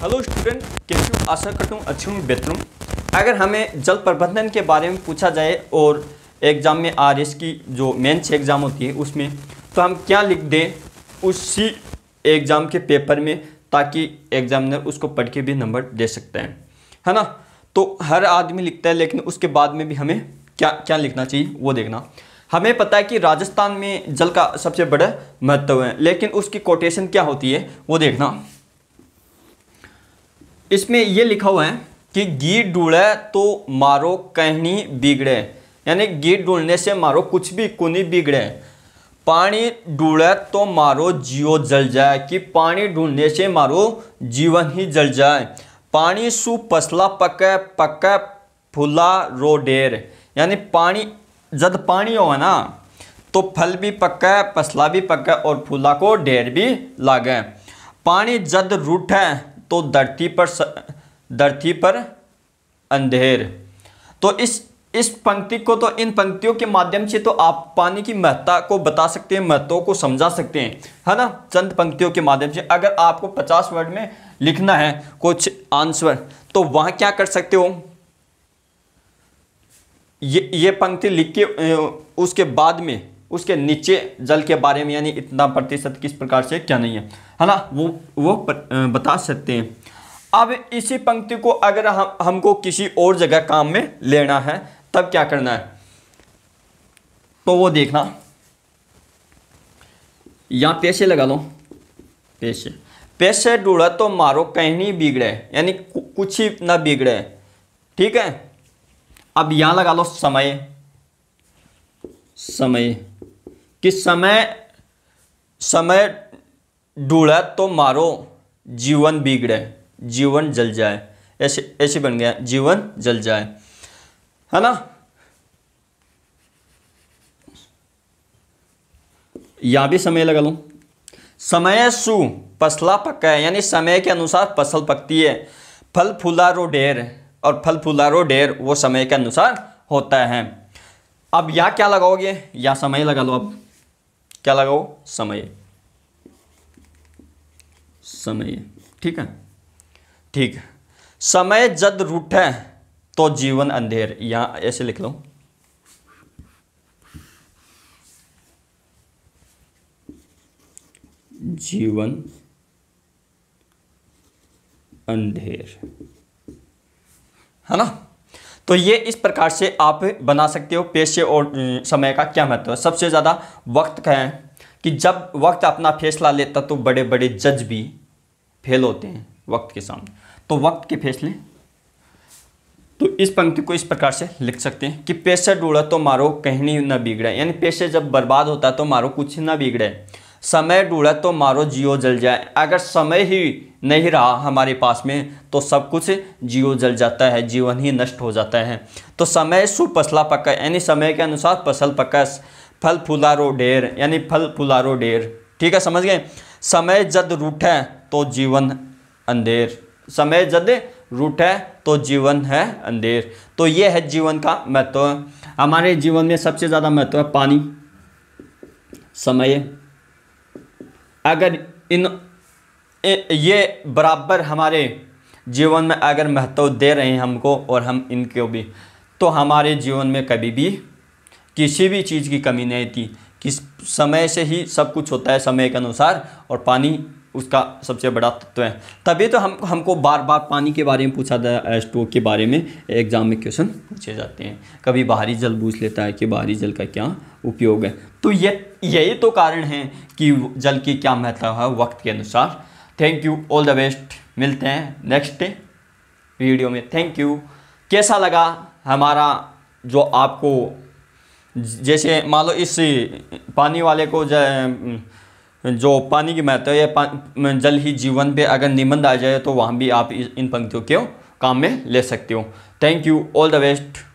hello student कैसे आशा करता हूँ अच्छे हूँ बेहतर हूँ अगर हमें जल प्रबंधन के बारे में पूछा जाए और एग्ज़ाम में आर एस की जो मेन्स एग्ज़ाम होती है उसमें तो हम क्या लिख दें उसी एग्ज़ाम के पेपर में ताकि एग्ज़ामिनर उसको पढ़ के भी नंबर दे सकते हैं है ना तो हर आदमी लिखता है लेकिन उसके बाद में भी हमें क्या क्या लिखना चाहिए वो देखना हमें पता है कि राजस्थान में जल का सबसे बड़ा महत्व है लेकिन उसकी कोटेशन क्या होती है वो देखना इसमें ये लिखा हुआ है कि गीत डूढ़े तो मारो कहनी बिगड़े यानी गीत डूढ़ने से मारो कुछ भी कुनी बिगड़े पानी डूढ़े तो मारो जियो जल जाए कि पानी ढूंढने से मारो जीवन ही जल जाए पानी सु पसला पके पके फूला रो ढेर यानी पानी जब पानी होगा ना तो फल भी पके पसला भी पके और फूला को ढेर भी लागे पानी जद रूठे तो धरती पर धरती पर अंधेर तो इस इस पंक्ति को तो इन पंक्तियों के माध्यम से तो आप पानी की महत्ता को बता सकते हैं महत्व को समझा सकते हैं है ना चंद पंक्तियों के माध्यम से अगर आपको पचास वर्ड में लिखना है कुछ आंसर तो वहां क्या कर सकते हो ये ये पंक्ति लिख के उसके बाद में उसके नीचे जल के बारे में यानी इतना प्रतिशत किस प्रकार से क्या नहीं है है ना वो वो पर, बता सकते हैं अब इसी पंक्ति को अगर हम हमको किसी और जगह काम में लेना है तब क्या करना है तो वो देखना या पैसे लगा लो पैसे पैसे डूढ़ा तो मारो कहीं नहीं बिगड़े यानी कुछ ही ना बिगड़े ठीक है अब यहाँ लगा लो समय समय कि समय समय डूढ़ा तो मारो जीवन बिगड़े जीवन जल जाए ऐसे ऐसे बन गया जीवन जल जाए है ना यहां भी समय लगा लो समय सु पसला पक्का है यानी समय के अनुसार फसल पकती है फल फूलारो ढेर और फल फूलारो ढेर वो समय के अनुसार होता है अब या क्या लगाओगे या समय लगा लो अब क्या लगाओ समय समय ठीक है ठीक समय जद रूठे तो जीवन अंधेर यहां ऐसे लिख लो जीवन अंधेर है ना तो ये इस प्रकार से आप बना सकते हो पेशे और समय का क्या महत्व है सबसे ज़्यादा वक्त का है कि जब वक्त अपना फैसला लेता तो बड़े बड़े जज भी फेल होते हैं वक्त के सामने तो वक्त के फैसले तो इस पंक्ति को इस प्रकार से लिख सकते हैं कि पेशे डूढ़ा तो मारो कहीं न बिगड़े यानी पेशे जब बर्बाद होता है तो मारो कुछ ना बिगड़े समय ढूंढा तो मारो जियो जल जाए अगर समय ही नहीं रहा हमारे पास में तो सब कुछ जियो जल जाता है जीवन ही नष्ट हो जाता है तो समय सुपसला पक्का यानी समय के अनुसार फसल पक्का फल फुलारो ढेर यानी फल फुलारो ढेर ठीक है समझ गए समय जद रूठे तो जीवन अंधेर समय जद रूठे है तो जीवन है अंधेर तो ये है जीवन का महत्व हमारे जीवन में सबसे ज़्यादा महत्व है पानी समय अगर इन ये बराबर हमारे जीवन में अगर महत्व दे रहे हैं हमको और हम इनको भी तो हमारे जीवन में कभी भी किसी भी चीज़ की कमी नहीं थी किस समय से ही सब कुछ होता है समय के अनुसार और पानी उसका सबसे बड़ा तत्व है तभी तो हम हमको बार बार पानी के बारे में पूछा है एच के बारे में एग्ज़ाम में क्वेश्चन पूछे जाते हैं कभी बाहरी जल पूछ लेता है कि बाहरी जल का क्या उपयोग है तो ये यही तो कारण है कि जल की क्या महत्व है वक्त के अनुसार thank you all the best मिलते हैं नेक्स्ट वीडियो में थैंक यू कैसा लगा हमारा जो आपको जैसे मान लो इस पानी वाले को जो पानी की महत्व है या जल ही जीवन पे अगर निबंध आ जाए तो वहाँ भी आप इन पंक्तियों के काम में ले सकते हो thank you all the best